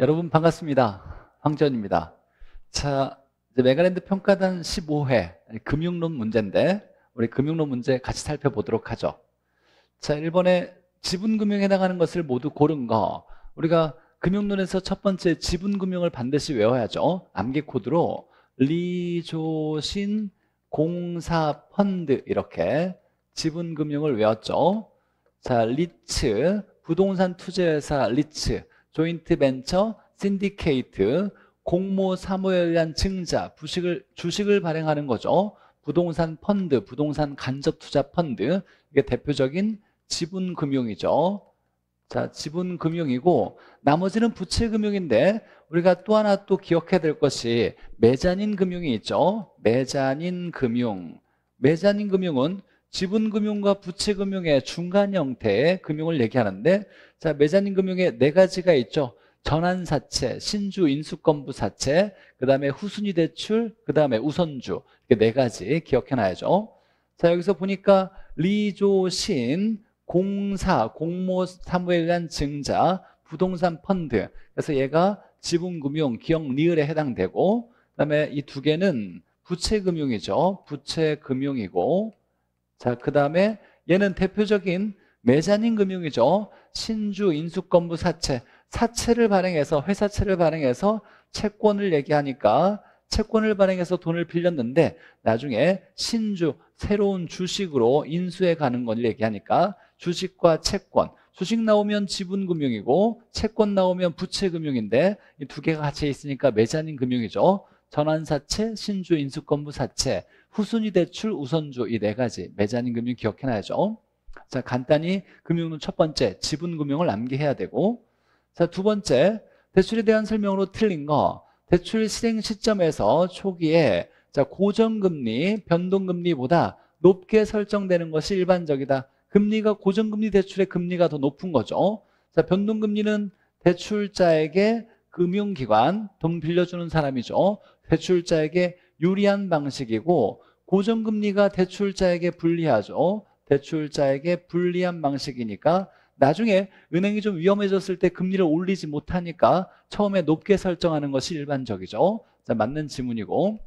여러분 반갑습니다. 황전입니다. 자, 이제 메가랜드 평가단 15회 금융론 문제인데 우리 금융론 문제 같이 살펴보도록 하죠. 자, 1번에 지분금융에 해당하는 것을 모두 고른 거 우리가 금융론에서 첫 번째 지분금융을 반드시 외워야죠. 암기 코드로 리조신 공사펀드 이렇게 지분금융을 외웠죠. 자, 리츠 부동산 투자회사 리츠 조인트 벤처, 신디케이트, 공모 사무에 의한 증자, 부식을, 주식을 발행하는 거죠. 부동산 펀드, 부동산 간접 투자 펀드 이게 대표적인 지분 금융이죠. 자, 지분 금융이고 나머지는 부채 금융인데 우리가 또 하나 또 기억해야 될 것이 매자닌 금융이 있죠. 매자닌 금융. 매자닌 금융은 지분금융과 부채금융의 중간 형태의 금융을 얘기하는데 자매자님 금융에 네 가지가 있죠 전환사채, 신주 인수권부 사채, 그 다음에 후순위 대출, 그 다음에 우선주 이렇게 네 가지 기억해놔야죠 자 여기서 보니까 리조신, 공사, 공모사무에 의한 증자, 부동산 펀드 그래서 얘가 지분금융, 기억리을에 해당되고 그 다음에 이 두 개는 부채금융이죠 부채금융이고 자, 그 다음에 얘는 대표적인 매자닌 금융이죠. 신주, 인수권부 사채. 사채를 발행해서, 회사채를 발행해서 채권을 얘기하니까 채권을 발행해서 돈을 빌렸는데 나중에 신주, 새로운 주식으로 인수해 가는 걸 얘기하니까 주식과 채권. 주식 나오면 지분금융이고 채권 나오면 부채금융인데 이 두 개가 같이 있으니까 매자닌 금융이죠. 전환사채, 신주 인수권부 사채 후순위 대출 우선조 이 네 가지 매자닌 금융 기억해놔야죠. 자 간단히 금융은첫 번째 지분금융을 남기해야 되고 자두 번째 대출에 대한 설명으로 틀린 거 대출 실행 시점에서 초기에 자 고정금리 변동금리보다 높게 설정되는 것이 일반적이다. 금리가 고정금리 대출의 금리가 더 높은 거죠. 자 변동금리는 대출자에게 금융기관 돈 빌려주는 사람이죠. 대출자에게 유리한 방식이고 고정금리가 대출자에게 불리하죠. 대출자에게 불리한 방식이니까 나중에 은행이 좀 위험해졌을 때 금리를 올리지 못하니까 처음에 높게 설정하는 것이 일반적이죠. 자, 맞는 지문이고.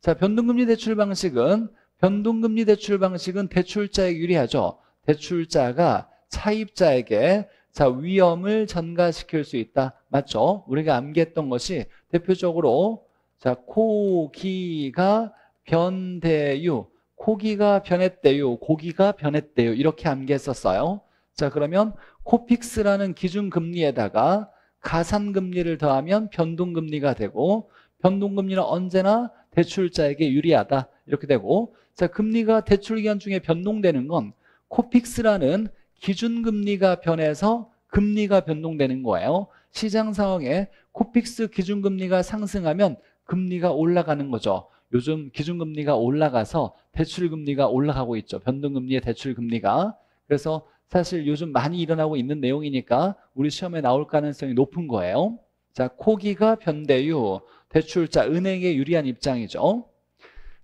자, 변동금리 대출 방식은 변동금리 대출 방식은 대출자에 게 유리하죠. 대출자가 차입자에게 자 위험을 전가시킬 수 있다. 맞죠? 우리가 암기했던 것이 대표적으로 자, 코기가 변대유. 코기가 변했대요. 고기가 변했대요. 이렇게 암기했었어요. 자, 그러면 코픽스라는 기준금리에다가 가산금리를 더하면 변동금리가 되고 변동금리는 언제나 대출자에게 유리하다. 이렇게 되고 자, 금리가 대출기간 중에 변동되는 건 코픽스라는 기준금리가 변해서 금리가 변동되는 거예요. 시장 상황에 코픽스 기준금리가 상승하면 금리가 올라가는 거죠. 요즘 기준금리가 올라가서 대출금리가 올라가고 있죠. 변동금리의 대출금리가. 그래서 사실 요즘 많이 일어나고 있는 내용이니까 우리 시험에 나올 가능성이 높은 거예요. 자, 코기가 변대유, 대출자 은행에 유리한 입장이죠.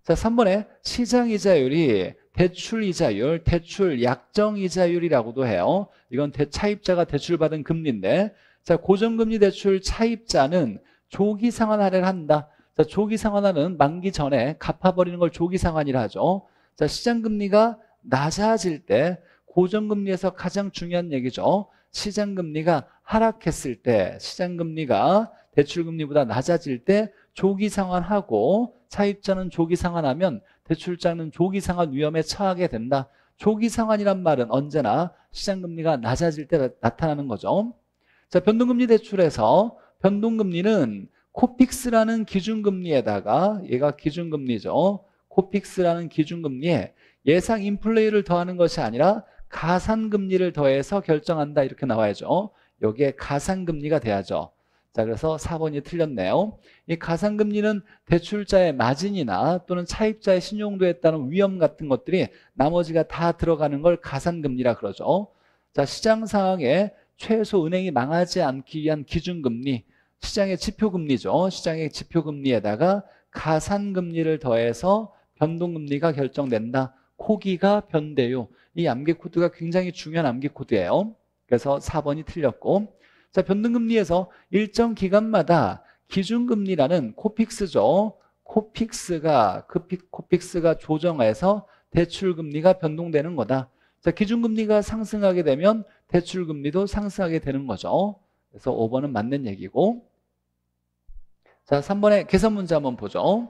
자, 3번에 시장이자율이 대출이자율, 대출 약정이자율이라고도 해요. 이건 대 차입자가 대출받은 금리인데 자 고정금리 대출 차입자는 조기 상환하를 한다. 자, 조기 상환하는 만기 전에 갚아버리는 걸 조기 상환이라 하죠. 자, 시장 금리가 낮아질 때 고정 금리에서 가장 중요한 얘기죠. 시장 금리가 하락했을 때 시장 금리가 대출 금리보다 낮아질 때 조기 상환하고 차입자는 조기 상환하면 대출자는 조기 상환 위험에 처하게 된다. 조기 상환이란 말은 언제나 시장 금리가 낮아질 때 나타나는 거죠. 자, 변동금리 대출에서 변동금리는 코픽스라는 기준금리에다가 얘가 기준금리죠. 코픽스라는 기준금리에 예상 인플레이를 더하는 것이 아니라 가산금리를 더해서 결정한다 이렇게 나와야죠. 여기에 가산금리가 돼야죠. 자 그래서 4번이 틀렸네요. 이 가산금리는 대출자의 마진이나 또는 차입자의 신용도에 따른 위험 같은 것들이 나머지가 다 들어가는 걸 가산금리라 그러죠. 자 시장 상황에 최소 은행이 망하지 않기 위한 기준금리, 시장의 지표금리죠. 시장의 지표금리에다가 가산금리를 더해서 변동금리가 결정된다. 코기가 변대요. 이 암기 코드가 굉장히 중요한 암기 코드예요. 그래서 4번이 틀렸고 자 변동금리에서 일정 기간마다 기준금리라는 코픽스죠. 코픽스가 그 코픽스가 조정해서 대출금리가 변동되는 거다. 자 기준금리가 상승하게 되면 대출 금리도 상승하게 되는 거죠. 그래서 5번은 맞는 얘기고 자 3번에 계산 문제 한번 보죠.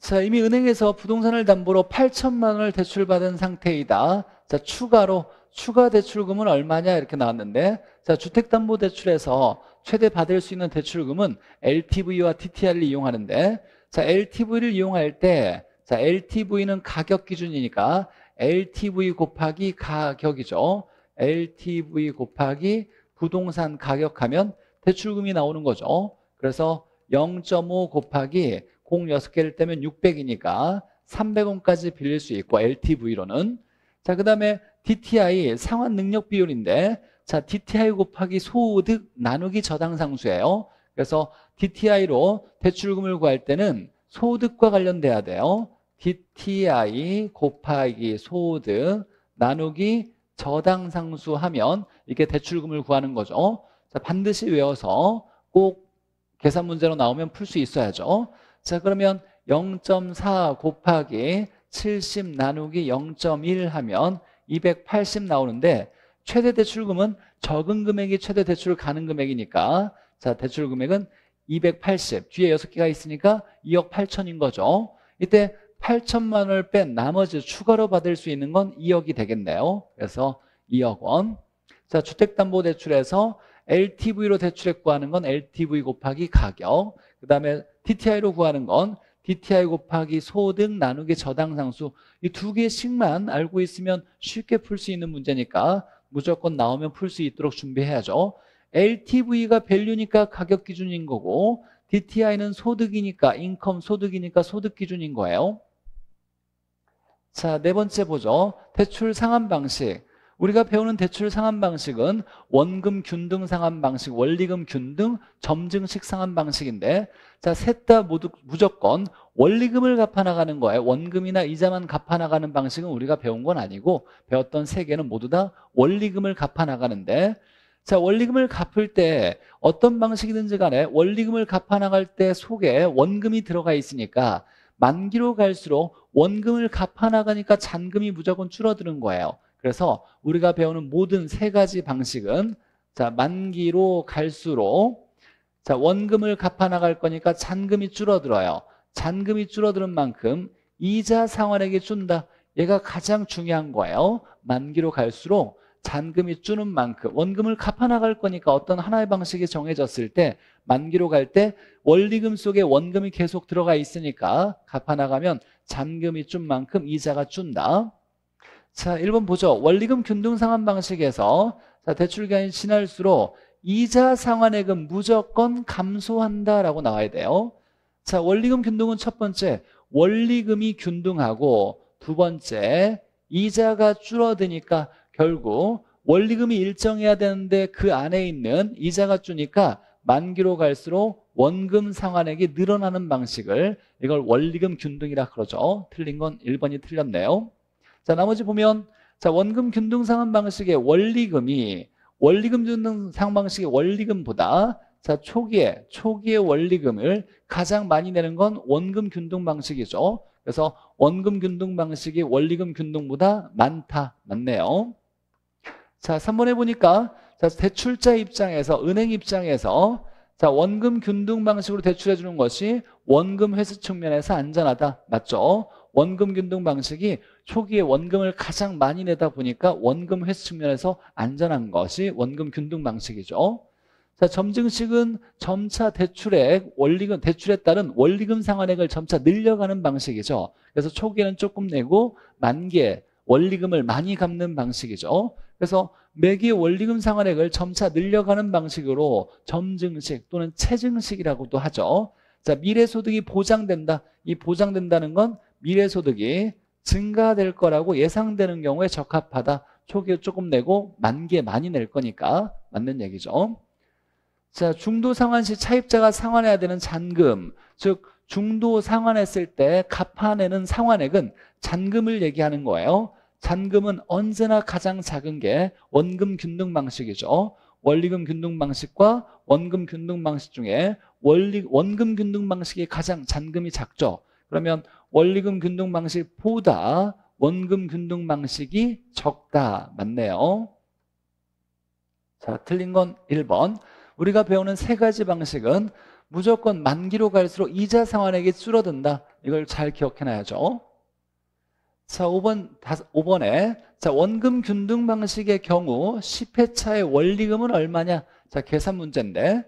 자 이미 은행에서 부동산을 담보로 8천만 원을 대출받은 상태이다. 자 추가로 추가 대출금은 얼마냐 이렇게 나왔는데 자 주택담보대출에서 최대 받을 수 있는 대출금은 LTV와 TTR을 이용하는데 자 LTV를 이용할 때자 LTV는 가격 기준이니까 LTV 곱하기 가격이죠. LTV 곱하기 부동산 가격하면 대출금이 나오는 거죠. 그래서 0.5 곱하기 공 6개를 떼면 600이니까 300원까지 빌릴 수 있고 LTV로는 자그 다음에 DTI 상환 능력 비율인데 자 DTI 곱하기 소득 나누기 저당상수예요 그래서 DTI로 대출금을 구할 때는 소득과 관련돼야 돼요 DTI 곱하기 소득 나누기 저당상수 하면 이게 대출금을 구하는 거죠. 자, 반드시 외워서 꼭 계산 문제로 나오면 풀 수 있어야죠. 자, 그러면 0.4 곱하기 70 나누기 0.1 하면 280 나오는데 최대 대출금은 적은 금액이 최대 대출 가는 금액이니까 자, 대출금액은 280 뒤에 6개가 있으니까 2억 8천인 거죠. 이때 8천만 원을 뺀 나머지 추가로 받을 수 있는 건 2억이 되겠네요. 그래서 2억 원. 자, 주택담보대출에서 LTV로 대출액 구하는 건 LTV 곱하기 가격. 그 다음에 DTI로 구하는 건 DTI 곱하기 소득 나누기 저당상수. 이 두 개씩만 알고 있으면 쉽게 풀 수 있는 문제니까 무조건 나오면 풀 수 있도록 준비해야죠. LTV가 밸류니까 가격 기준인 거고 DTI는 소득이니까 인컴 소득이니까 소득 기준인 거예요. 자, 네 번째 보죠. 대출 상환 방식. 우리가 배우는 대출 상환 방식은 원금 균등 상환 방식, 원리금 균등 점증식 상환 방식인데 자, 셋 다 모두 무조건 원리금을 갚아 나가는 거예요. 원금이나 이자만 갚아 나가는 방식은 우리가 배운 건 아니고 배웠던 세 개는 모두 다 원리금을 갚아 나가는데 자, 원리금을 갚을 때 어떤 방식이든지 간에 원리금을 갚아 나갈 때 속에 원금이 들어가 있으니까 만기로 갈수록 원금을 갚아나가니까 잔금이 무조건 줄어드는 거예요. 그래서 우리가 배우는 모든 세 가지 방식은 자 만기로 갈수록 자 원금을 갚아나갈 거니까 잔금이 줄어들어요. 잔금이 줄어드는 만큼 이자 상환액이 준다. 얘가 가장 중요한 거예요. 만기로 갈수록 잔금이 주는 만큼 원금을 갚아나갈 거니까 어떤 하나의 방식이 정해졌을 때 만기로 갈 때 원리금 속에 원금이 계속 들어가 있으니까 갚아나가면 잔금이 준 만큼 이자가 준다 자 1번 보죠 원리금 균등 상환 방식에서 자, 대출기간이 지날수록 이자 상환액은 무조건 감소한다라고 나와야 돼요 자 원리금 균등은 첫 번째 원리금이 균등하고 두 번째 이자가 줄어드니까 결국 원리금이 일정해야 되는데 그 안에 있는 이자가 주니까 만기로 갈수록 원금 상환액이 늘어나는 방식을 이걸 원리금 균등이라 그러죠. 틀린 건 1번이 틀렸네요. 자, 나머지 보면 자, 원금 균등 상환 방식의 원리금이 원리금 균등 상환 방식의 원리금보다 자, 초기에 초기에 원리금을 가장 많이 내는 건 원금 균등 방식이죠. 그래서 원금 균등 방식이 원리금 균등보다 많다. 맞네요. 자, 3번에 보니까 자, 대출자 입장에서 은행 입장에서 자, 원금 균등 방식으로 대출해 주는 것이 원금 회수 측면에서 안전하다. 맞죠? 원금 균등 방식이 초기에 원금을 가장 많이 내다 보니까 원금 회수 측면에서 안전한 것이 원금 균등 방식이죠. 자, 점증식은 점차 대출액, 원리금, 대출에 따른 원리금 상환액을 점차 늘려가는 방식이죠. 그래서 초기에는 조금 내고 만기에 원리금을 많이 갚는 방식이죠. 그래서 매기 원리금 상환액을 점차 늘려가는 방식으로 점증식 또는 체증식이라고도 하죠. 자, 미래소득이 보장된다. 이 보장된다는 건 미래소득이 증가될 거라고 예상되는 경우에 적합하다. 초기에 조금 내고 만기에 많이 낼 거니까 맞는 얘기죠. 자, 중도 상환 시 차입자가 상환해야 되는 잔금, 즉 중도 상환했을 때 갚아내는 상환액은 잔금을 얘기하는 거예요. 잔금은 언제나 가장 작은 게 원금 균등 방식이죠. 원리금 균등 방식과 원금 균등 방식 중에 원리, 원금 균등 방식이 가장 잔금이 작죠. 그러면 원리금 균등 방식보다 원금 균등 방식이 적다. 맞네요. 자, 틀린 건 1번. 우리가 배우는 세 가지 방식은 무조건 만기로 갈수록 이자 상환액이 줄어든다. 이걸 잘 기억해놔야죠. 자, 5번, 5번에 자, 원금 균등 방식의 경우 10회차의 원리금은 얼마냐? 자, 계산 문제인데.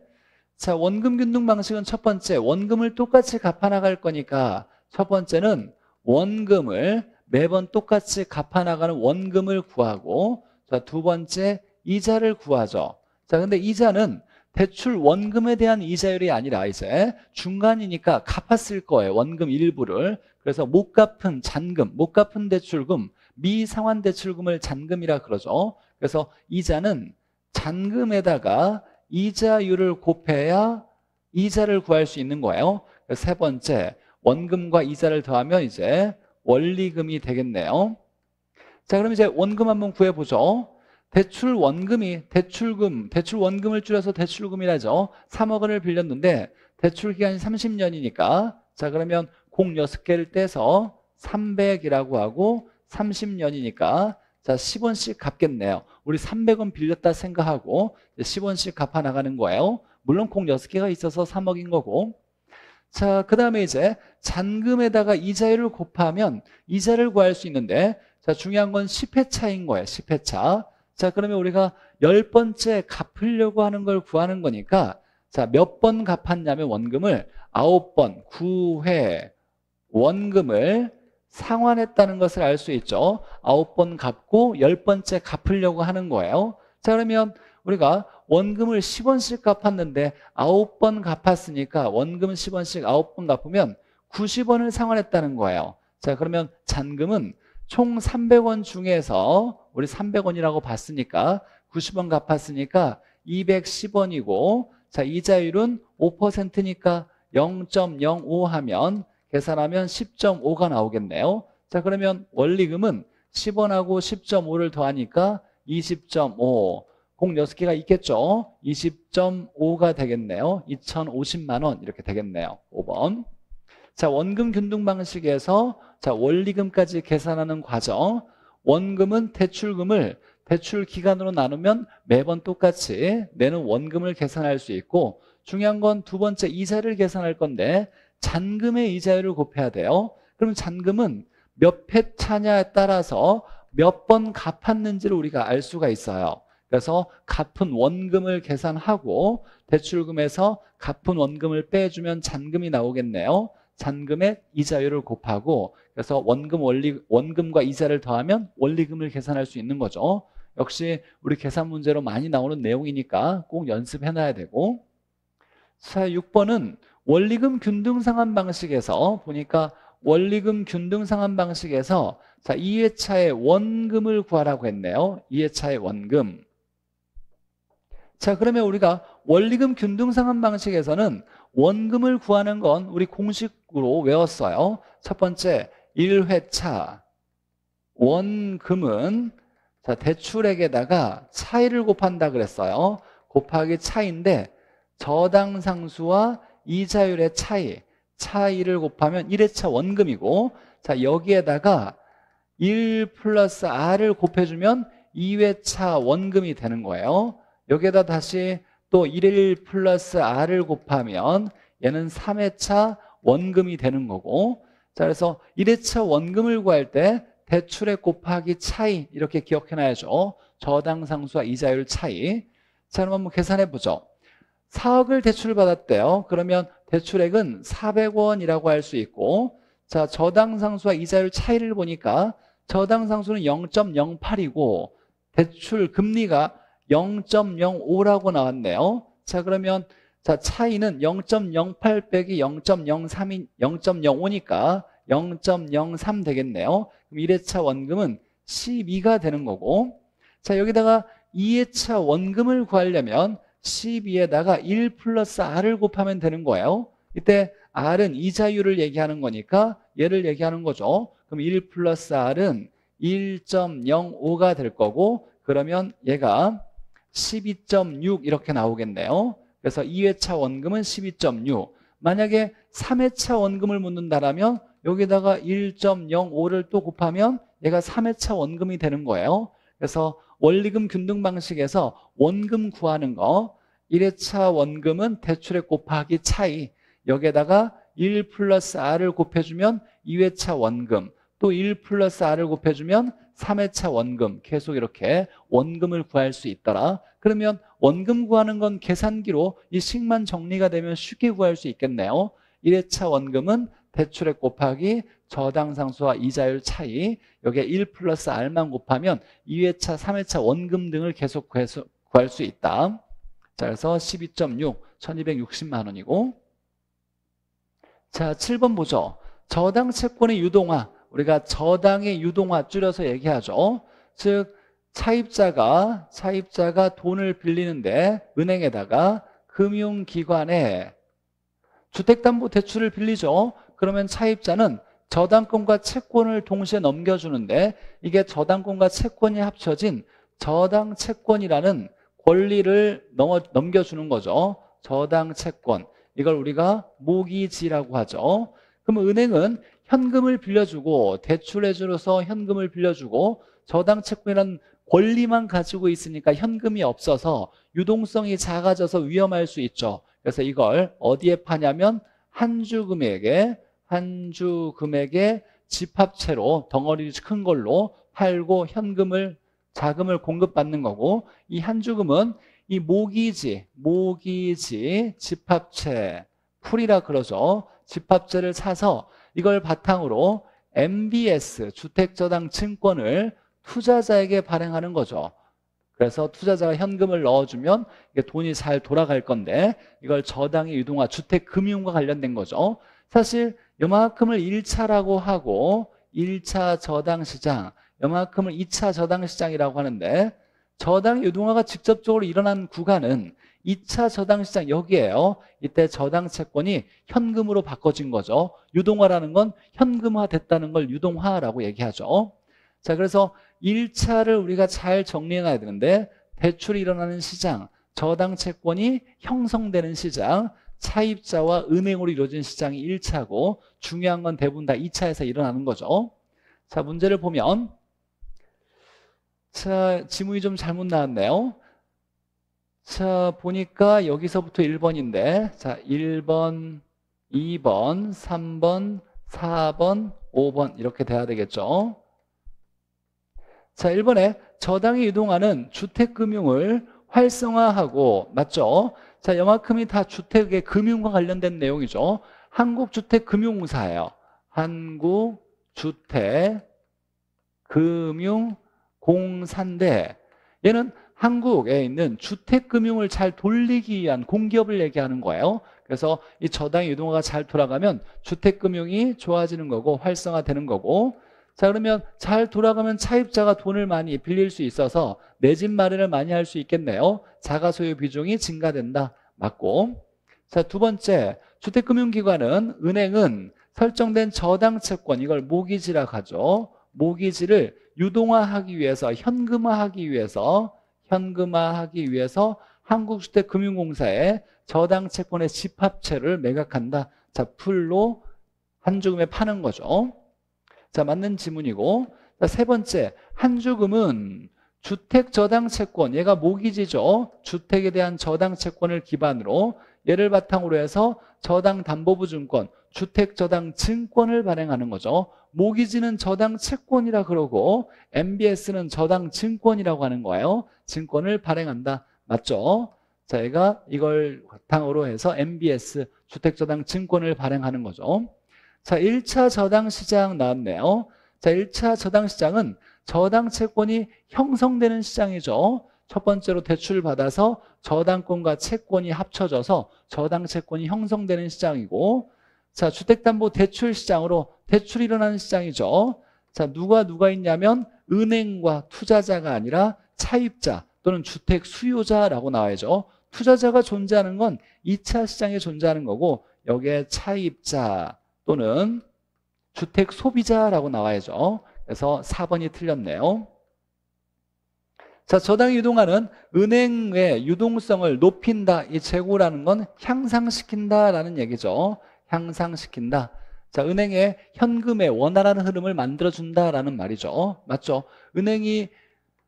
자, 원금 균등 방식은 첫 번째, 원금을 똑같이 갚아 나갈 거니까 첫 번째는 원금을 매번 똑같이 갚아 나가는 원금을 구하고 자, 두 번째 이자를 구하죠. 자, 근데 이자는 대출 원금에 대한 이자율이 아니라 이제 중간이니까 갚았을 거예요. 원금 일부를. 그래서 못 갚은 잔금, 못 갚은 대출금, 미상환 대출금을 잔금이라 그러죠. 그래서 이자는 잔금에다가 이자율을 곱해야 이자를 구할 수 있는 거예요. 세 번째, 원금과 이자를 더하면 이제 원리금이 되겠네요. 자, 그럼 이제 원금 한번 구해보죠. 대출 원금이 대출금, 대출 원금을 줄여서 대출금이라죠. 3억 원을 빌렸는데 대출 기간이 30년이니까 자, 그러면 공 6개를 떼서 300이라고 하고 30년이니까 자 10원씩 갚겠네요 우리 300원 빌렸다 생각하고 10원씩 갚아 나가는 거예요 물론 공 6개가 있어서 3억인 거고 자, 그 다음에 이제 잔금에다가 이자율을 곱하면 이자를 구할 수 있는데 자, 중요한 건 10회차인 거예요. 10회차. 자, 그러면 우리가 10번째 갚으려고 하는 걸 구하는 거니까 자, 몇 번 갚았냐면 원금을 9번, 9회, 원금을 상환했다는 것을 알 수 있죠. 아홉 번 갚고 열 번째 갚으려고 하는 거예요. 자 그러면 우리가 원금을 10원씩 갚았는데 9번 갚았으니까 원금 10원씩 9번 갚으면 90원을 상환했다는 거예요 자 그러면 잔금은 총 300원 중에서 우리 300원이라고 봤으니까 90원 갚았으니까 210원이고 자 이자율은 5%니까 0.05 하면 계산하면 10.5가 나오겠네요. 자 그러면 원리금은 10원하고 10.5를 더하니까 20.5공 6개가 있겠죠 20.5가 되겠네요 2050만 원 이렇게 되겠네요 5번 자 원금 균등 방식에서 자 원리금까지 계산하는 과정 원금은 대출금을 대출 기간으로 나누면 매번 똑같이 내는 원금을 계산할 수 있고 중요한 건 두 번째 이자를 계산할 건데 잔금의 이자율을 곱해야 돼요. 그럼 잔금은 몇 회 차냐에 따라서 몇 번 갚았는지를 우리가 알 수가 있어요. 그래서 갚은 원금을 계산하고 대출금에서 갚은 원금을 빼주면 잔금이 나오겠네요. 잔금의 이자율을 곱하고 그래서 원금 원리 원금과 이자를 더하면 원리금을 계산할 수 있는 거죠. 역시 우리 계산 문제로 많이 나오는 내용이니까 꼭 연습해 놔야 되고 자, 6번은 원리금 균등 상환 방식에서 보니까 원리금 균등 상환 방식에서 자 2회차의 원금을 구하라고 했네요 2회차의 원금 자 그러면 우리가 원리금 균등 상환 방식에서는 원금을 구하는 건 우리 공식으로 외웠어요 첫 번째 1회차 원금은 자 대출액에다가 차이를 곱한다 그랬어요 곱하기 차인데 저당 상수와 이자율의 차이, 차이를 곱하면 1회차 원금이고 자 여기에다가 1 플러스 R을 곱해주면 2회차 원금이 되는 거예요 여기에다 다시 또1일 플러스 R을 곱하면 얘는 3회차 원금이 되는 거고 자 그래서 1회차 원금을 구할 때 대출의 곱하기 차이 이렇게 기억해놔야죠 저당 상수와 이자율 차이 자 그럼 한번 계산해보죠 4억을 대출받았대요. 을 그러면 대출액은 400원이라고 할 수 있고 자 저당상수와 이자율 차이를 보니까 저당상수는 0.08이고 대출 금리가 0.05라고 나왔네요. 자 그러면 자 차이는 0.08 빼기 0.03이 0.05니까 0.03 되겠네요. 그럼 1회차 원금은 12가 되는 거고 자 여기다가 2회차 원금을 구하려면 12에다가 1 플러스 R을 곱하면 되는 거예요. 이때 R은 이자율을 얘기하는 거니까 얘를 얘기하는 거죠. 그럼 1 플러스 R은 1.05가 될 거고 그러면 얘가 12.6 이렇게 나오겠네요. 그래서 2회차 원금은 12.6 만약에 3회차 원금을 묻는다라면 여기다가 1.05를 또 곱하면 얘가 3회차 원금이 되는 거예요 그래서 원리금 균등 방식에서 원금 구하는 거 1회차 원금은 대출액 곱하기 차이 여기에다가 1 플러스 R을 곱해주면 2회차 원금 또 1 플러스 R을 곱해주면 3회차 원금 계속 이렇게 원금을 구할 수 있더라 그러면 원금 구하는 건 계산기로 이 식만 정리가 되면 쉽게 구할 수 있겠네요 1회차 원금은 대출액 곱하기 저당 상수와 이자율 차이 여기에 1 플러스 R만 곱하면 2회차, 3회차 원금 등을 계속 구할 수 있다 자 그래서 12.6 1260만 원이고 자 7번 보죠 저당 채권의 유동화 우리가 저당의 유동화 줄여서 얘기하죠 즉 차입자가 차입자가 돈을 빌리는데 은행에다가 금융기관에 주택담보대출을 빌리죠 그러면 차입자는 저당권과 채권을 동시에 넘겨주는데 이게 저당권과 채권이 합쳐진 저당 채권이라는 권리를 넘겨주는 거죠. 저당 채권. 이걸 우리가 모기지라고 하죠. 그럼 은행은 현금을 빌려주고 대출해주로서 현금을 빌려주고 저당 채권이라는 권리만 가지고 있으니까 현금이 없어서 유동성이 작아져서 위험할 수 있죠. 그래서 이걸 어디에 파냐면 한주금액에 한주 금액의 집합체로 덩어리 큰 걸로 팔고 현금을 자금을 공급받는 거고 이한 주금은 이 모기지, 모기지 집합체 풀이라 그러죠. 집합체를 사서 이걸 바탕으로 MBS 주택저당 증권을 투자자에게 발행하는 거죠. 그래서 투자자가 현금을 넣어주면 이게 돈이 잘 돌아갈 건데 이걸 저당의 유동화 주택금융과 관련된 거죠. 사실 요만큼을 1차라고 하고 1차 저당시장, 요만큼을 2차 저당시장이라고 하는데 저당 유동화가 직접적으로 일어난 구간은 2차 저당시장 여기에요. 이때 저당 채권이 현금으로 바꿔진 거죠. 유동화라는 건 현금화됐다는 걸 유동화라고 얘기하죠. 자, 그래서 1차를 우리가 잘 정리해놔야 되는데 대출이 일어나는 시장, 저당 채권이 형성되는 시장, 차입자와 은행으로 이루어진 시장이 1차고 중요한 건 대부분 다 2차에서 일어나는 거죠. 자, 문제를 보면 자, 지문이 좀 잘못 나왔네요. 자, 보니까 여기서부터 1번인데 자, 1번, 2번, 3번, 4번, 5번 이렇게 돼야 되겠죠. 자, 1번에 저당이 이동하는 주택금융을 활성화하고 맞죠? 자, 요만큼이 다 주택의 금융과 관련된 내용이죠. 한국주택금융공사예요. 한국주택금융공사인데 얘는 한국에 있는 주택금융을 잘 돌리기 위한 공기업을 얘기하는 거예요. 그래서 이 저당 유동화가 잘 돌아가면 주택금융이 좋아지는 거고 활성화되는 거고 자 그러면 잘 돌아가면 차입자가 돈을 많이 빌릴 수 있어서 내 집 마련을 많이 할 수 있겠네요. 자가 소유 비중이 증가된다. 맞고 자 두 번째 주택금융기관은 은행은 설정된 저당 채권 이걸 모기지라 하죠. 모기지를 유동화하기 위해서 현금화하기 위해서 현금화하기 위해서 한국주택금융공사에 저당 채권의 집합체를 매각한다. 자 풀로 한주금에 파는 거죠. 자, 맞는 지문이고. 자, 세 번째, 한주금은 주택 저당 채권, 얘가 모기지죠. 주택에 대한 저당 채권을 기반으로 얘를 바탕으로 해서 저당 담보부 증권, 주택 저당 증권을 발행하는 거죠. 모기지는 저당 채권이라 그러고 MBS는 저당 증권이라고 하는 거예요. 증권을 발행한다. 맞죠? 자, 얘가 이걸 바탕으로 해서 MBS 주택 저당 증권을 발행하는 거죠. 자, 1차 저당시장 나왔네요. 자, 1차 저당시장은 저당채권이 형성되는 시장이죠. 첫 번째로 대출을 받아서 저당권과 채권이 합쳐져서 저당채권이 형성되는 시장이고 자 주택담보대출 시장으로 대출이 일어나는 시장이죠 자 누가 누가 있냐면 은행과 투자자가 아니라 차입자 또는 주택 수요자라고 나와야죠 투자자가 존재하는 건 2차 시장에 존재하는 거고 여기에 차입자 또는 주택 소비자라고 나와야죠. 그래서 4번이 틀렸네요. 자, 저당 유동화는 은행의 유동성을 높인다. 이 재고라는 건 향상시킨다라는 얘기죠. 향상시킨다. 자, 은행의 현금의 원활한 흐름을 만들어준다라는 말이죠. 맞죠? 은행이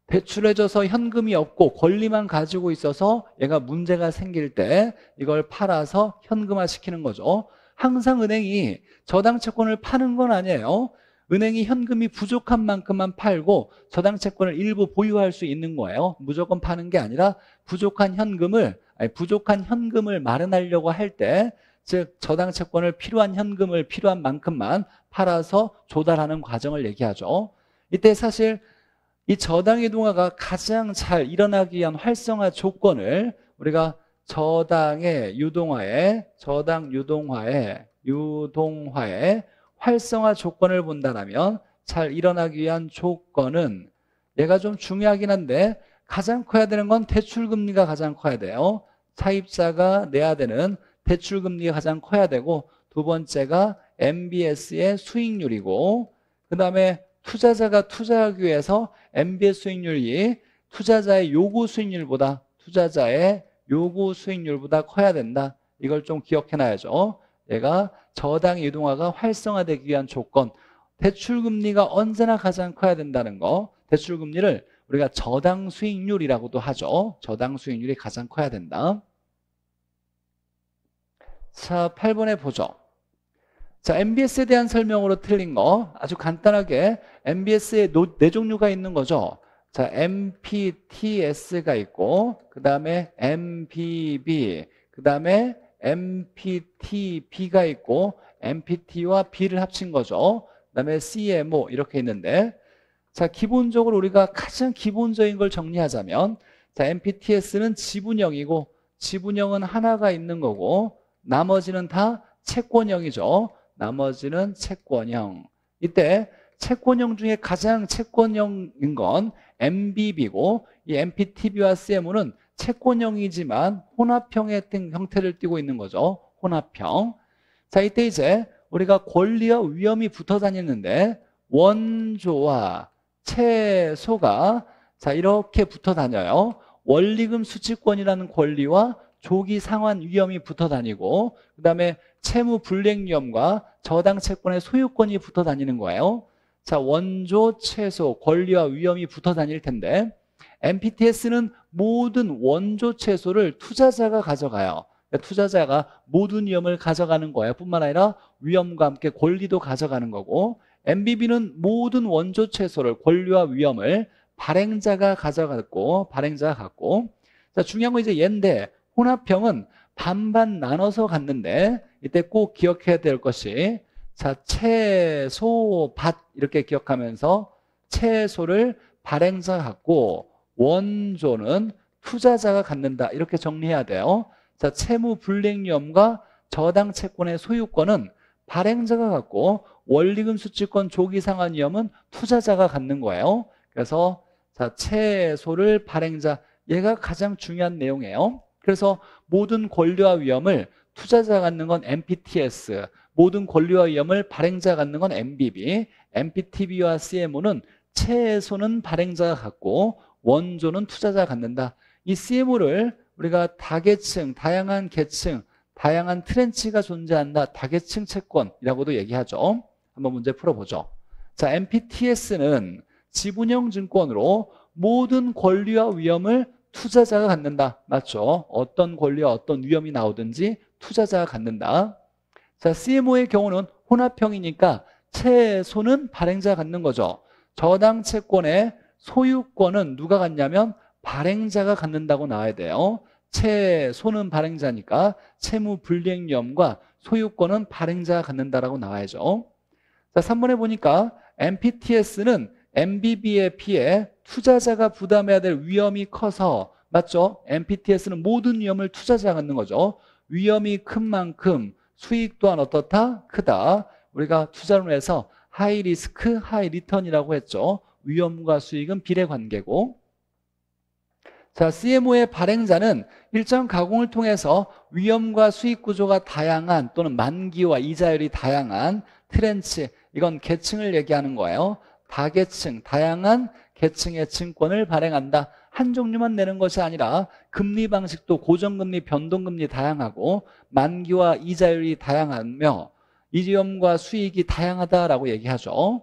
대출해줘서 현금이 없고 권리만 가지고 있어서 얘가 문제가 생길 때 이걸 팔아서 현금화 시키는 거죠. 항상 은행이 저당 채권을 파는 건 아니에요. 어? 은행이 현금이 부족한 만큼만 팔고 저당 채권을 일부 보유할 수 있는 거예요. 무조건 파는 게 아니라 부족한 현금을 아니 부족한 현금을 마련하려고 할 때 즉 저당 채권을 필요한 현금을 필요한 만큼만 팔아서 조달하는 과정을 얘기하죠. 이때 사실 이 저당 이동화가 가장 잘 일어나기 위한 활성화 조건을 우리가 저당의 유동화에 저당 유동화에유동화에 활성화 조건을 본다라면 잘 일어나기 위한 조건은 얘가 좀 중요하긴 한데 가장 커야 되는 건 대출 금리가 가장 커야 돼요. 차입자가 내야 되는 대출 금리가 가장 커야 되고 두 번째가 MBS의 수익률이고 그다음에 투자자가 투자하기 위해서 MBS 수익률이 투자자의 요구 수익률보다 투자자의 요구 수익률보다 커야 된다. 이걸 좀 기억해놔야죠. 얘가 저당 유동화가 활성화되기 위한 조건. 대출금리가 언제나 가장 커야 된다는 거. 대출금리를 우리가 저당 수익률이라고도 하죠. 저당 수익률이 가장 커야 된다. 자, 8번에 보죠. 자, MBS에 대한 설명으로 틀린 거 아주 간단하게 MBS에 노, 네 종류가 있는 거죠. 자, MPTS가 있고, 그 다음에 MPB, 그 다음에 MPTB가 있고, MPT와 B를 합친 거죠. 그 다음에 CMO, 이렇게 있는데, 자, 기본적으로 우리가 가장 기본적인 걸 정리하자면, 자, MPTS는 지분형이고, 지분형은 하나가 있는 거고, 나머지는 다 채권형이죠. 나머지는 채권형. 이때 채권형 중에 가장 채권형인 건 MBB고 이 MPTB와 CMO는 채권형이지만 혼합형의 형태를 띠고 있는 거죠. 혼합형. 자, 이때 이제 우리가 권리와 위험이 붙어 다니는데 원조와 채소가 자 이렇게 붙어 다녀요. 원리금 수취권이라는 권리와 조기 상환 위험이 붙어 다니고 그다음에 채무 불량 위험과 저당 채권의 소유권이 붙어 다니는 거예요. 자, 원조, 채소, 권리와 위험이 붙어 다닐 텐데 MPTS는 모든 원조 채소를 투자자가 가져가요. 그러니까 투자자가 모든 위험을 가져가는 거예요. 뿐만 아니라 위험과 함께 권리도 가져가는 거고 MBB는 모든 원조 채소를 권리와 위험을 발행자가 가져갔고 발행자가 갖고 자, 중요한 건 이제 얘인데 혼합형은 반반 나눠서 갔는데 이때 꼭 기억해야 될 것이 자, 채소 밭 이렇게 기억하면서 채소를 발행자가 갖고 원조는 투자자가 갖는다 이렇게 정리해야 돼요. 자, 채무 불량위험과 저당 채권의 소유권은 발행자가 갖고 원리금 수취권 조기 상환 위험은 투자자가 갖는 거예요. 그래서 자, 채소를 발행자 얘가 가장 중요한 내용이에요. 그래서 모든 권리와 위험을 투자자가 갖는 건 MPTS 모든 권리와 위험을 발행자가 갖는 건 MBB, MPTB와 CMO는 최소는 발행자가 갖고 원조는 투자자가 갖는다. 이 CMO를 우리가 다계층, 다양한 계층, 다양한 트렌치가 존재한다. 다계층 채권이라고도 얘기하죠. 한번 문제 풀어보죠. 자, MPTS는 지분형 증권으로 모든 권리와 위험을 투자자가 갖는다. 맞죠? 어떤 권리와 어떤 위험이 나오든지 투자자가 갖는다. 자, CMO의 경우는 혼합형이니까 채소는 발행자 갖는 거죠. 저당 채권의 소유권은 누가 갖냐면 발행자가 갖는다고 나와야 돼요. 채소는 발행자니까 채무 불이행위험과 소유권은 발행자가 갖는다라고 나와야죠. 자, 3번에 보니까 MPTS는 MBB에 피해 투자자가 부담해야 될 위험이 커서 맞죠? MPTS는 모든 위험을 투자자가 갖는 거죠. 위험이 큰 만큼 수익 또한 어떻다? 크다. 우리가 투자를 해서 하이 리스크, 하이 리턴이라고 했죠. 위험과 수익은 비례 관계고. 자, CMO의 발행자는 일정 가공을 통해서 위험과 수익 구조가 다양한 또는 만기와 이자율이 다양한 트렌치, 이건 계층을 얘기하는 거예요. 다계층, 다양한 계층의 증권을 발행한다. 한 종류만 내는 것이 아니라 금리 방식도 고정금리, 변동금리 다양하고 만기와 이자율이 다양하며 이지엄과 수익이 다양하다라고 얘기하죠.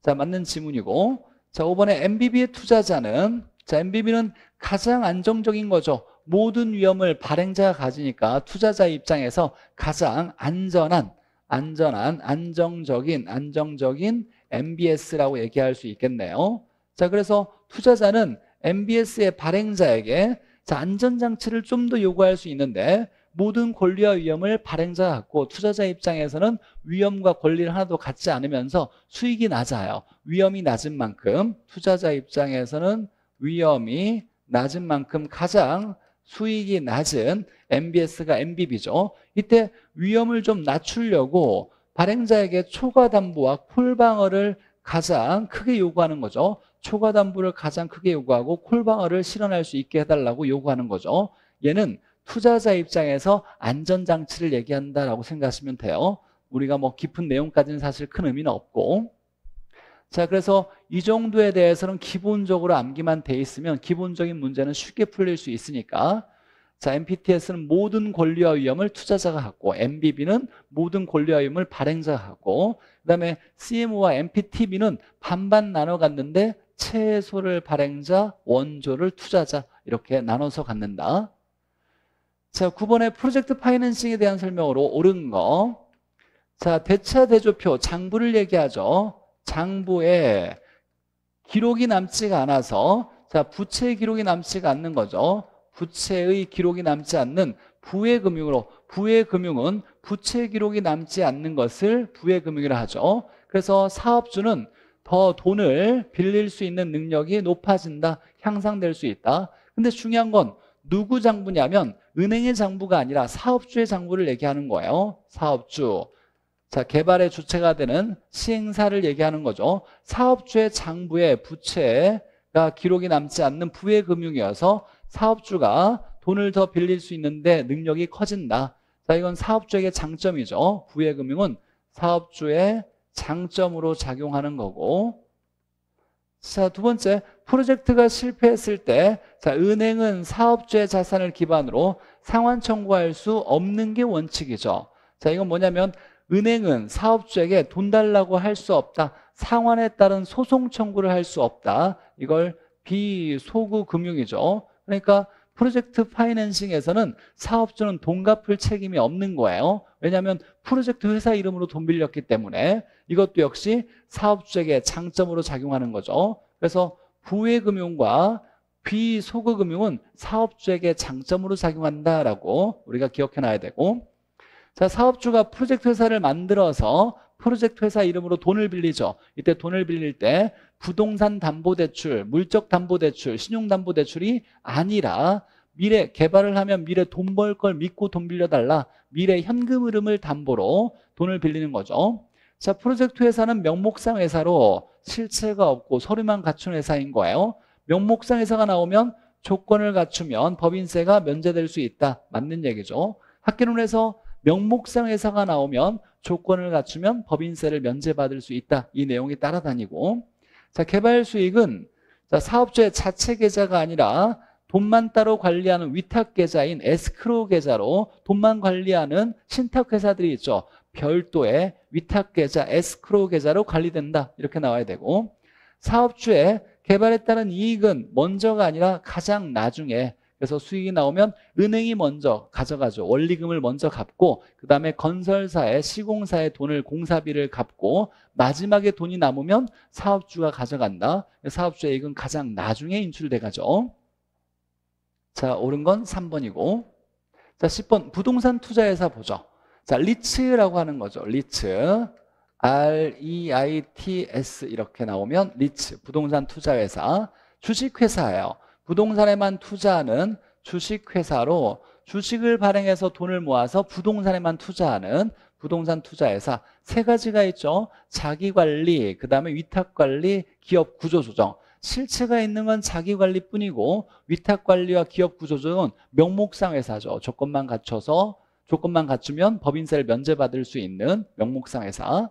자, 맞는 지문이고. 자, 5번에 MBB의 투자자는 자, MBB는 가장 안정적인 거죠. 모든 위험을 발행자가 가지니까 투자자 입장에서 가장 안전한 안전한 안정적인 안정적인 MBS라고 얘기할 수 있겠네요. 자, 그래서 투자자는 MBS의 발행자에게 자, 안전장치를 좀 더 요구할 수 있는데 모든 권리와 위험을 발행자가 갖고 투자자 입장에서는 위험과 권리를 하나도 갖지 않으면서 수익이 낮아요. 위험이 낮은 만큼 투자자 입장에서는 위험이 낮은 만큼 가장 수익이 낮은 MBS가 MBB죠. 이때 위험을 좀 낮추려고 발행자에게 초과 담보와 콜방어를 가장 크게 요구하는 거죠. 초과담보를 가장 크게 요구하고 콜방어를 실현할 수 있게 해달라고 요구하는 거죠. 얘는 투자자 입장에서 안전장치를 얘기한다라고 생각하시면 돼요. 우리가 뭐 깊은 내용까지는 사실 큰 의미는 없고 자 그래서 이 정도에 대해서는 기본적으로 암기만 돼 있으면 기본적인 문제는 쉽게 풀릴 수 있으니까 자 MPTS는 모든 권리와 위험을 투자자가 갖고 MBB는 모든 권리와 위험을 발행자가 갖고 그 다음에 CMO와 MPTB는 반반 나눠 갔는데 채소를 발행자, 원조를 투자자 이렇게 나눠서 갖는다. 자, 9번에 프로젝트 파이낸싱에 대한 설명으로 옳은 거. 자, 대차 대조표 장부를 얘기하죠. 장부에 기록이 남지가 않아서 자, 부채 기록이 남지가 않는 거죠. 부채의 기록이 남지 않는 부의 금융으로 부의 금융은 부채 기록이 남지 않는 것을 부의 금융이라 하죠. 그래서 사업주는 더 돈을 빌릴 수 있는 능력이 높아진다, 향상될 수 있다. 근데 중요한 건 누구 장부냐면 은행의 장부가 아니라 사업주의 장부를 얘기하는 거예요. 사업주. 자, 개발의 주체가 되는 시행사를 얘기하는 거죠. 사업주의 장부의 부채가 기록이 남지 않는 부의 금융이어서 사업주가 돈을 더 빌릴 수 있는데 능력이 커진다. 자, 이건 사업주에게 장점이죠. 부의 금융은 사업주의 장점으로 작용하는 거고 자, 두 번째, 프로젝트가 실패했을 때, 자, 은행은 사업주의 자산을 기반으로 상환 청구할 수 없는 게 원칙이죠. 자, 이건 뭐냐면, 은행은 사업주에게 돈 달라고 할 수 없다. 상환에 따른 소송 청구를 할 수 없다. 이걸 비소구 금융이죠. 그러니까 프로젝트 파이낸싱에서는 사업주는 돈 갚을 책임이 없는 거예요. 왜냐하면 프로젝트 회사 이름으로 돈 빌렸기 때문에 이것도 역시 사업주에게 장점으로 작용하는 거죠. 그래서 부의금융과 비소거금융은 사업주에게 장점으로 작용한다라고 우리가 기억해놔야 되고 자 사업주가 프로젝트 회사를 만들어서 프로젝트 회사 이름으로 돈을 빌리죠 이때 돈을 빌릴 때 부동산 담보대출, 물적 담보대출, 신용담보대출이 아니라 미래 개발을 하면 미래 돈 벌 걸 믿고 돈 빌려달라 미래 현금 흐름을 담보로 돈을 빌리는 거죠 자, 프로젝트 회사는 명목상 회사로 실체가 없고 서류만 갖춘 회사인 거예요. 명목상 회사가 나오면 조건을 갖추면 법인세가 면제될 수 있다. 맞는 얘기죠. 학계론에서 명목상 회사가 나오면 조건을 갖추면 법인세를 면제받을 수 있다. 이 내용이 따라다니고 자 개발 수익은 자, 사업주의 자체 계좌가 아니라 돈만 따로 관리하는 위탁 계좌인 에스크로 계좌로 돈만 관리하는 신탁 회사들이 있죠. 별도의 위탁 계좌, 에스크로 계좌로 관리된다. 이렇게 나와야 되고 사업주의 개발에 따른 이익은 먼저가 아니라 가장 나중에 그래서 수익이 나오면 은행이 먼저 가져가죠. 원리금을 먼저 갚고 그다음에 건설사에 시공사에 돈을 공사비를 갚고 마지막에 돈이 남으면 사업주가 가져간다. 사업주의 이익은 가장 나중에 인출돼 가죠. 자, 옳은 건 3번이고. 자, 10번 부동산 투자회사 보죠. 자, 리츠라고 하는 거죠. 리츠. REITS 이렇게 나오면 리츠 부동산 투자 회사 주식 회사예요. 부동산에만 투자하는 주식 회사로 주식을 발행해서 돈을 모아서 부동산에만 투자하는 부동산 투자 회사 세 가지가 있죠. 자기 관리, 그다음에 위탁 관리, 기업 구조 조정. 실체가 있는 건 자기 관리뿐이고 위탁 관리와 기업 구조 조정은 명목상 회사죠. 조건만 갖춰서 조건만 갖추면 법인세를 면제받을 수 있는 명목상 회사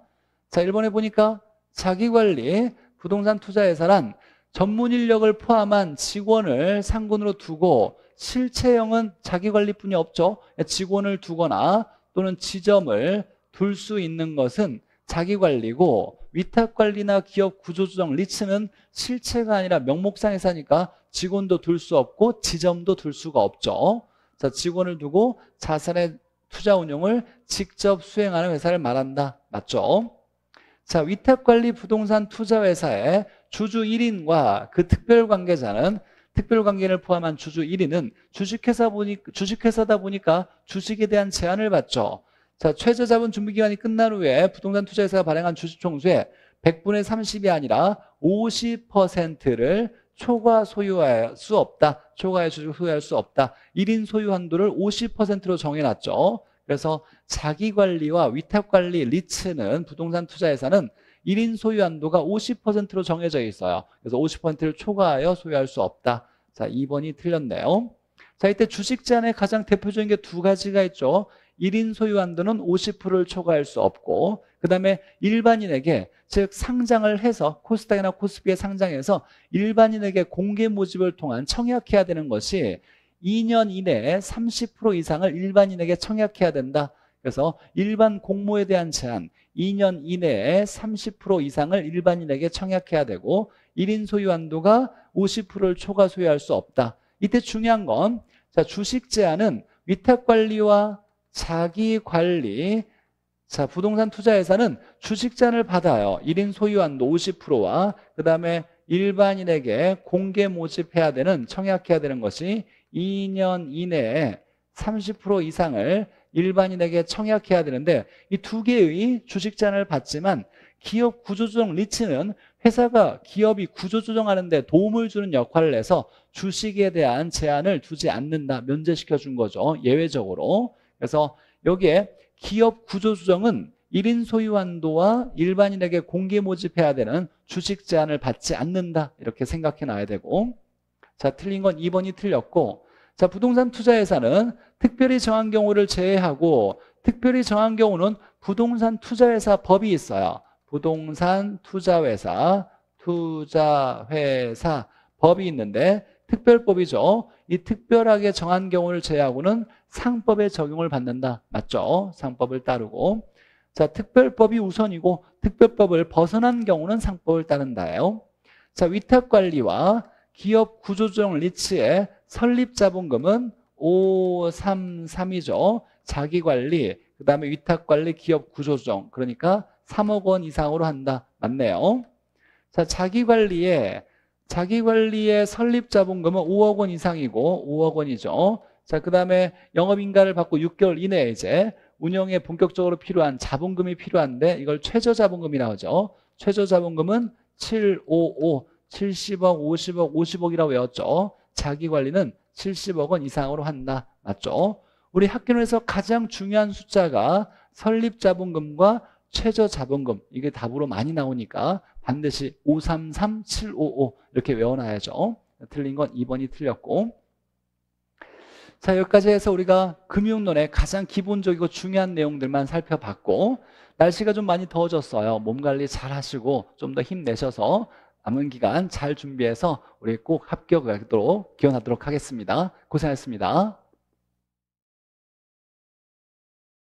자 1번에 보니까 자기관리 부동산 투자회사란 전문 인력을 포함한 직원을 상군으로 두고 실체형은 자기관리뿐이 없죠 직원을 두거나 또는 지점을 둘 수 있는 것은 자기관리고 위탁관리나 기업 구조조정 리츠는 실체가 아니라 명목상 회사니까 직원도 둘 수 없고 지점도 둘 수가 없죠 자, 직원을 두고 자산의 투자 운용을 직접 수행하는 회사를 말한다. 맞죠? 자, 위탁관리 부동산 투자 회사의 주주 1인과 그 특별 관계자는 특별 관계를 포함한 주주 1인은 주식회사 보니 주식회사다 보니까 주식에 대한 제한을 받죠. 자, 최저 자본 준비 기간이 끝난 후에 부동산 투자 회사가 발행한 주식 총수의 100분의 30이 아니라 50%를 초과 소유할 수 없다. 초과할 수 소유할 수 없다. 1인 소유 한도를 50%로 정해놨죠. 그래서 자기관리와 위탁관리 리츠는 부동산 투자회사는 1인 소유 한도가 50%로 정해져 있어요. 그래서 50%를 초과하여 소유할 수 없다. 자, 2번이 틀렸네요. 자, 이때 주식 제한의 가장 대표적인 게 두 가지가 있죠. 1인 소유 한도는 50%를 초과할 수 없고 그 다음에 일반인에게 즉 상장을 해서 코스닥이나 코스피에 상장해서 일반인에게 공개 모집을 통한 청약해야 되는 것이 2년 이내에 30% 이상을 일반인에게 청약해야 된다. 그래서 일반 공모에 대한 제한 2년 이내에 30% 이상을 일반인에게 청약해야 되고 1인 소유 한도가 50%를 초과 소유할 수 없다. 이때 중요한 건 자, 주식 제한은 위탁관리와 자기관리 자, 부동산 투자회사는 주식잔을 받아요. 1인 소유한도 50%와 그 다음에 일반인에게 공개 모집해야 되는 청약해야 되는 것이 2년 이내에 30% 이상을 일반인에게 청약해야 되는데 이 두 개의 주식잔을 받지만 기업 구조조정 리츠는 회사가 기업이 구조조정하는 데 도움을 주는 역할을 해서 주식에 대한 제한을 두지 않는다 면제시켜 준 거죠 예외적으로 그래서 여기에 기업 구조조정은 1인 소유한도와 일반인에게 공개 모집해야 되는 주식 제한을 받지 않는다 이렇게 생각해 놔야 되고 자 틀린 건 2번이 틀렸고 자 부동산 투자회사는 특별히 정한 경우를 제외하고 특별히 정한 경우는 부동산 투자회사 법이 있어요 부동산 투자회사 투자회사 법이 있는데 특별법이죠 이 특별하게 정한 경우를 제외하고는 상법의 적용을 받는다. 맞죠? 상법을 따르고 자 특별법이 우선이고 특별법을 벗어난 경우는 상법을 따른다요. 자 위탁관리와 기업 구조조정 리츠의 설립자본금은 533이죠. 자기관리, 그 다음에 위탁관리, 기업구조조정 그러니까 3억 원 이상으로 한다. 맞네요. 자, 자기관리에 자기관리에 설립자본금은 5억 원 이상이고 5억 원이죠. 자, 그 다음에 영업인가를 받고 6개월 이내에 이제 운영에 본격적으로 필요한 자본금이 필요한데 이걸 최저자본금이라고 하죠. 최저자본금은 755, 70억, 50억, 50억이라고 외웠죠. 자기관리는 70억 원 이상으로 한다. 맞죠? 우리 학교에서 가장 중요한 숫자가 설립자본금과 최저자본금 이게 답으로 많이 나오니까 반드시 533755 이렇게 외워놔야죠. 틀린 건 2번이 틀렸고 자, 여기까지 해서 우리가 금융론의 가장 기본적이고 중요한 내용들만 살펴봤고, 날씨가 좀 많이 더워졌어요. 몸 관리 잘 하시고, 좀 더 힘내셔서 남은 기간 잘 준비해서 우리 꼭 합격하도록 기원하도록 하겠습니다. 고생하셨습니다.